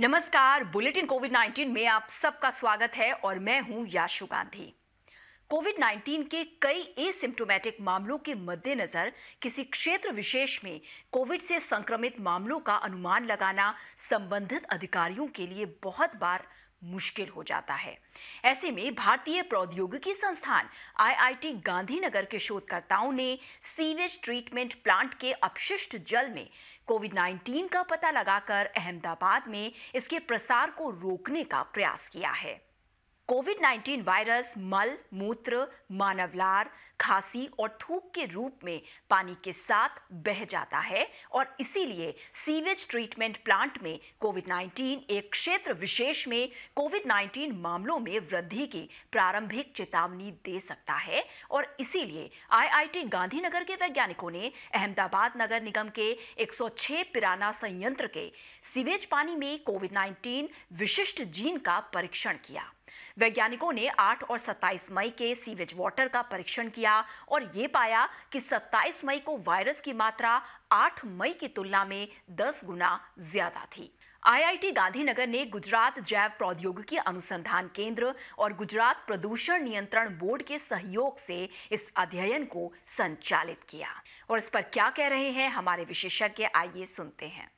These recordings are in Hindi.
नमस्कार बुलेटिन कोविड 19 में आप सबका स्वागत है और मैं हूं याशु गांधी कोविड 19 के कई एसिम्टोमेटिक मामलों के मद्देनजर किसी क्षेत्र विशेष में कोविड से संक्रमित मामलों का अनुमान लगाना संबंधित अधिकारियों के लिए बहुत बार मुश्किल हो जाता है ऐसे में भारतीय प्रौद्योगिकी संस्थान आईआईटी गांधीनगर के शोधकर्ताओं ने सीवेज ट्रीटमेंट प्लांट के अपशिष्ट जल में कोविड 19 का पता लगाकर अहमदाबाद में इसके प्रसार को रोकने का प्रयास किया है कोविड 19 वायरस मल मूत्र मानवलार खांसी और थूक के रूप में पानी के साथ बह जाता है और इसीलिए सीवेज ट्रीटमेंट प्लांट में कोविड 19 एक क्षेत्र विशेष में कोविड 19 मामलों में वृद्धि की प्रारंभिक चेतावनी दे सकता है और इसीलिए आईआईटी गांधीनगर के वैज्ञानिकों ने अहमदाबाद नगर निगम के 106 पिराना संयंत्र के सीवेज पानी में कोविड 19 विशिष्ट जीन का परीक्षण किया वैज्ञानिकों ने 8 और 27 मई के सीवेज वाटर का परीक्षण किया और ये पाया कि 27 मई को वायरस की मात्रा 8 मई की तुलना में 10 गुना ज्यादा थी आईआईटी गांधीनगर ने गुजरात जैव प्रौद्योगिकी अनुसंधान केंद्र और गुजरात प्रदूषण नियंत्रण बोर्ड के सहयोग से इस अध्ययन को संचालित किया और इस पर क्या कह रहे हैं हमारे विशेषज्ञ आइए सुनते हैं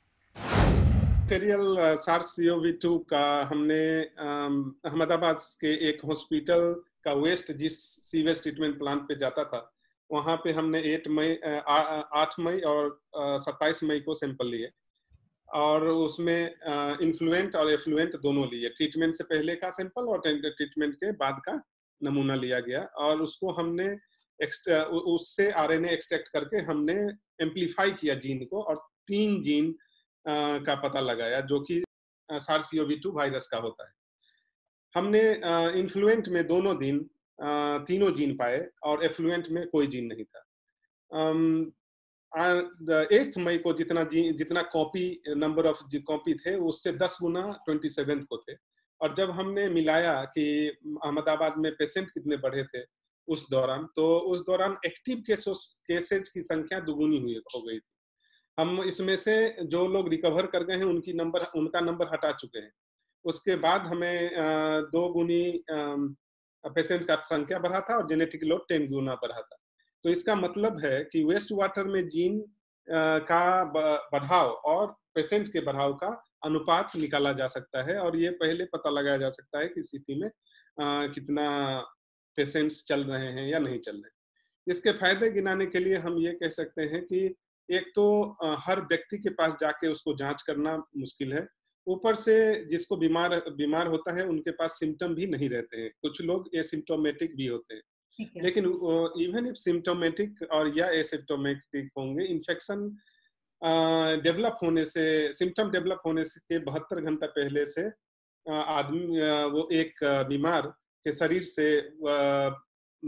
बैक्टीरियल सार्स टू का हमने um, अहमदाबाद के एक हॉस्पिटल का वेस्ट जिस सीवेज ट्रीटमेंट प्लांट पे जाता था वहाँ पे हमने एट मई uh, आठ मई और uh, सत्ताईस मई को सैंपल लिए और उसमें इन्फ्लुएंट uh, और एफ्लुएंट दोनों लिए ट्रीटमेंट से पहले का सैंपल और ट्रीटमेंट के बाद का नमूना लिया गया और उसको हमने उससे आरएनए एक्सट्रैक्ट करके हमने एम्पलीफाई किया जीन को और तीन जीन का पता लगाया जो कि सार टू वायरस का होता है हमने इन्फ्लुएंट में दोनों दिन तीनों जीन पाए और एफ्लुएंट में कोई जीन नहीं था एट्थ मई को जितना जी जितना कॉपी नंबर ऑफ कॉपी थे उससे दस गुना ट्वेंटी सेवेंथ को थे और जब हमने मिलाया कि अहमदाबाद में पेशेंट कितने बढ़े थे उस दौरान तो उस दौरान एक्टिव केसेस केसेज की संख्या दुगुनी हुई हो गई थी हम इसमें से जो लोग रिकवर कर गए हैं उनकी नंबर उनका नंबर हटा चुके हैं उसके बाद हमें दो गुनी पेशेंट का संख्या बढ़ा था और जेनेटिक लोड टेन गुना बढ़ा था तो इसका मतलब है कि वेस्ट वाटर में जीन का बढ़ाव और पेशेंट के बढ़ाव का अनुपात निकाला जा सकता है और ये पहले पता लगाया जा सकता है कि स्थिति में कितना पेशेंट्स चल रहे हैं या नहीं चल रहे इसके फायदे गिनाने के लिए हम ये कह सकते हैं कि एक तो हर व्यक्ति के पास जाके उसको जांच करना मुश्किल है ऊपर से जिसको बीमार बीमार होता है उनके पास सिम्टम भी नहीं रहते हैं कुछ लोग एसिम्टोमेटिक भी होते हैं लेकिन इवन इफ सिम्टोमेटिक और या एसिम्टोमेटिक होंगे इन्फेक्शन डेवलप होने से सिम्टम डेवलप होने से के बहत्तर घंटा पहले से आदमी वो एक बीमार के शरीर से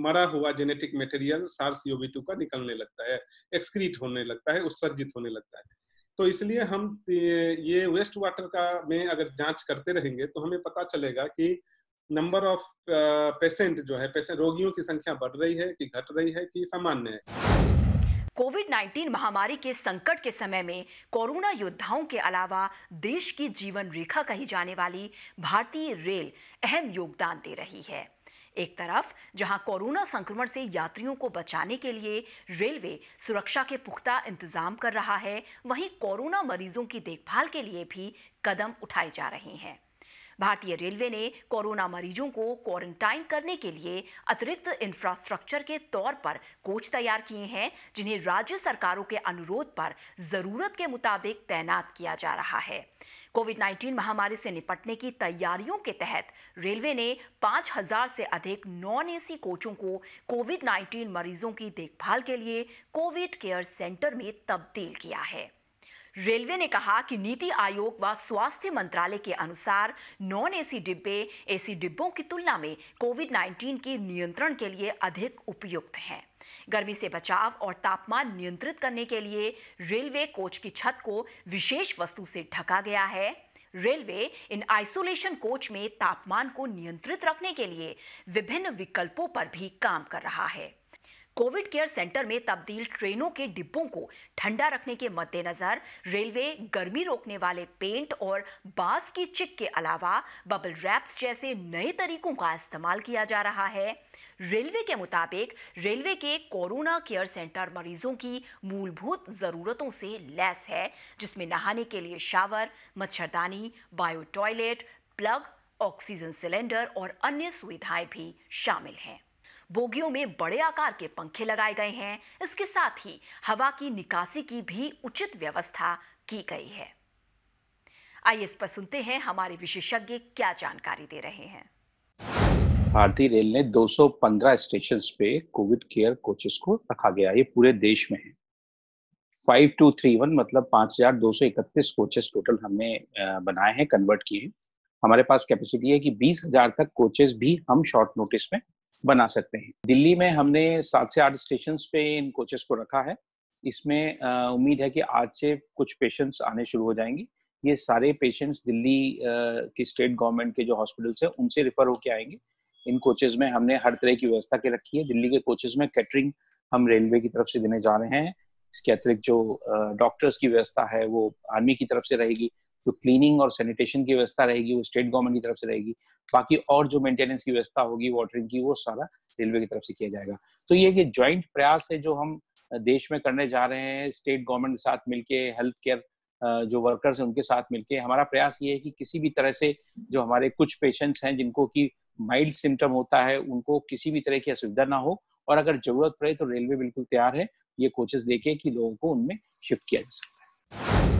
मरा हुआ जेनेटिक मटेरियल सार्स टू का निकलने लगता है एक्सक्रीट होने लगता है उत्सर्जित होने लगता है तो इसलिए हम ये वेस्ट वाटर का में अगर जांच करते रहेंगे तो हमें पता चलेगा कि नंबर ऑफ पेशेंट जो है पेशेंट रोगियों की संख्या बढ़ रही है कि घट रही है कि सामान्य है कोविड 19 महामारी के संकट के समय में कोरोना योद्धाओं के अलावा देश की जीवन रेखा कही जाने वाली भारतीय रेल अहम योगदान दे रही है एक तरफ जहां कोरोना संक्रमण से यात्रियों को बचाने के लिए रेलवे सुरक्षा के पुख्ता इंतजाम कर रहा है वहीं कोरोना मरीजों की देखभाल के लिए भी कदम उठाए जा रहे हैं भारतीय रेलवे ने कोरोना मरीजों को क्वारंटाइन करने के लिए अतिरिक्त इंफ्रास्ट्रक्चर के तौर पर कोच तैयार किए हैं जिन्हें राज्य सरकारों के अनुरोध पर जरूरत के मुताबिक तैनात किया जा रहा है कोविड 19 महामारी से निपटने की तैयारियों के तहत रेलवे ने 5000 से अधिक नॉन एसी कोचों को कोविड 19 मरीजों की देखभाल के लिए कोविड केयर सेंटर में तब्दील किया है रेलवे ने कहा कि नीति आयोग व स्वास्थ्य मंत्रालय के अनुसार नॉन एसी डिब्बे एसी डिब्बों की तुलना में कोविड 19 के नियंत्रण के लिए अधिक उपयुक्त हैं गर्मी से बचाव और तापमान नियंत्रित करने के लिए रेलवे कोच की छत को विशेष वस्तु से ढका गया है रेलवे इन आइसोलेशन कोच में तापमान को नियंत्रित रखने के लिए विभिन्न विकल्पों पर भी काम कर रहा है कोविड केयर सेंटर में तब्दील ट्रेनों के डिब्बों को ठंडा रखने के मद्देनजर रेलवे गर्मी रोकने वाले पेंट और बांस की चिक के अलावा बबल रैप्स जैसे नए तरीकों का इस्तेमाल किया जा रहा है रेलवे के मुताबिक रेलवे के कोरोना केयर सेंटर मरीजों की मूलभूत ज़रूरतों से लैस है जिसमें नहाने के लिए शावर मच्छरदानी bio toilet plug oxygen cylinder और अन्य सुविधाएं भी शामिल हैं बोगियों में बड़े आकार के पंखे लगाए गए हैं इसके साथ ही हवा की निकासी की भी उचित व्यवस्था की गई है आइए इस पर सुनते हैं हमारे विशेषज्ञ क्या जानकारी दे रहे हैं भारतीय रेल ने 215 स्टेशन पे कोविड केयर कोचेस को रखा गया ये पूरे देश में है 5231 मतलब 5231 कोचेस टोटल हमने बनाए हैं कन्वर्ट किए हैं हमारे पास कैपेसिटी है कि 20000 तक कोचेस भी हम शॉर्ट नोटिस में बना सकते हैं दिल्ली में हमने सात से आठ स्टेशन पे इन कोचेस को रखा है इसमें उम्मीद है कि आज से कुछ पेशेंट्स आने शुरू हो जाएंगे ये सारे पेशेंट्स दिल्ली की स्टेट गवर्नमेंट के जो हॉस्पिटल्स हैं उनसे रिफर होके आएंगे इन कोचेज में हमने हर तरह की व्यवस्था के रखी है दिल्ली के कोचेज में कैटरिंग हम रेलवे की तरफ से देने जा रहे हैं इसके अतिरिक्त जो डॉक्टर्स की व्यवस्था है वो आर्मी की तरफ से रहेगी जो क्लीनिंग और सैनिटेशन की व्यवस्था रहेगी वो स्टेट गवर्नमेंट की तरफ से रहेगी बाकी और जो मेंटेनेंस की व्यवस्था होगी वाटरिंग की वो सारा रेलवे की तरफ से किया जाएगा तो ये कि ज्वाइंट प्रयास है जो हम देश में करने जा रहे हैं स्टेट गवर्नमेंट के साथ मिलके हेल्थ केयर जो वर्कर्स हैं उनके साथ मिलके हमारा प्रयास ये है कि किसी भी तरह से जो हमारे कुछ पेशेंट्स हैं जिनको कि माइल्ड सिम्टम होता है उनको किसी भी तरह की असुविधा ना हो और अगर जरूरत पड़े तो रेलवे बिल्कुल तैयार है ये कोचेस देके कि लोगों को उनमें शिफ्ट किया जा सकता है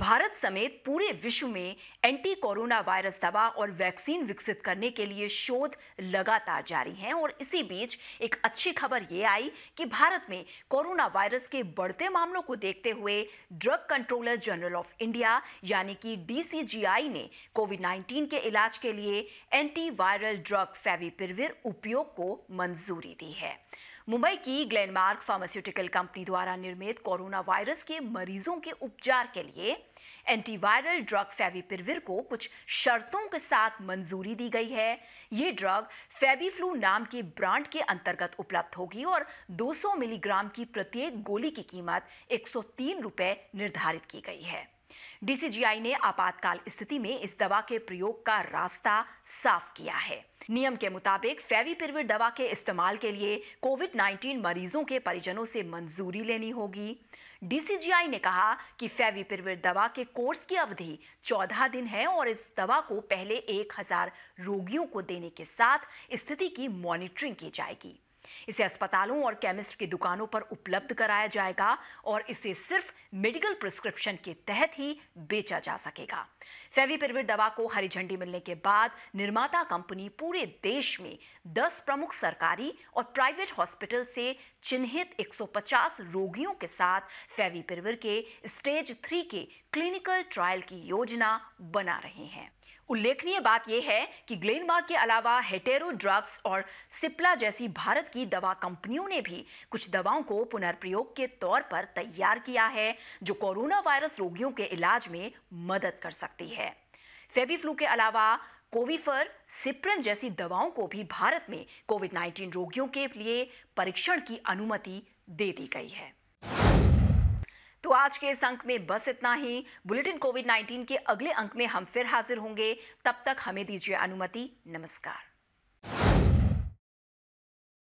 भारत समेत पूरे विश्व में एंटी कोरोना वायरस दवा और वैक्सीन विकसित करने के लिए शोध लगातार जारी हैं और इसी बीच एक अच्छी खबर ये आई कि भारत में कोरोना वायरस के बढ़ते मामलों को देखते हुए Drug Controller General of India यानी कि डी ने कोविड 19 के इलाज के लिए एंटी वायरल ड्रग फेविपिरविर उपयोग को मंजूरी दी है मुंबई की ग्लेनमार्क फार्मास्यूटिकल कंपनी द्वारा निर्मित कोरोना वायरस के मरीजों के उपचार के लिए एंटीवायरल ड्रग फेविपिरविर को कुछ शर्तों के साथ मंजूरी दी गई है ये ड्रग फेबीफ्लू नाम के ब्रांड के अंतर्गत उपलब्ध होगी और 200 मिलीग्राम की प्रत्येक गोली की कीमत एक रुपए निर्धारित की गई है डीसीजीआई ने आपातकाल स्थिति में इस दवा के प्रयोग का रास्ता साफ किया है नियम के मुताबिक फेविपिरविर दवा के इस्तेमाल के लिए कोविड 19 मरीजों के परिजनों से मंजूरी लेनी होगी डीसीजीआई ने कहा कि फेविपिरविर दवा के कोर्स की अवधि 14 दिन है और इस दवा को पहले 1000 रोगियों को देने के साथ स्थिति की मॉनिटरिंग की जाएगी इसे अस्पतालों और केमिस्ट की दुकानों पर उपलब्ध कराया जाएगा और इसे सिर्फ मेडिकल प्रिस्क्रिप्शन के तहत ही बेचा जा सकेगा फेविपिरविर दवा को हरी झंडी मिलने के बाद निर्माता कंपनी पूरे देश में 10 प्रमुख सरकारी और प्राइवेट हॉस्पिटल से चिन्हित 150 रोगियों के साथ फेविपिरविर के स्टेज थ्री के क्लिनिकल ट्रायल की योजना बना रहे हैं उल्लेखनीय बात यह है कि ग्लेनमार्क के अलावा हेटेरो ड्रग्स और सिप्ला जैसी भारत की दवा कंपनियों ने भी कुछ दवाओं को पुनर्प्रयोग के तौर पर तैयार किया है जो कोरोना वायरस रोगियों के इलाज में मदद कर सकती है फेबी फ्लू के अलावा कोविफर सिप्रन जैसी दवाओं को भी भारत में कोविड 19 रोगियों के लिए परीक्षण की अनुमति दे दी गई है तो आज के इस अंक में बस इतना ही बुलेटिन कोविड 19 के अगले अंक में हम फिर हाजिर होंगे तब तक हमें दीजिए अनुमति नमस्कार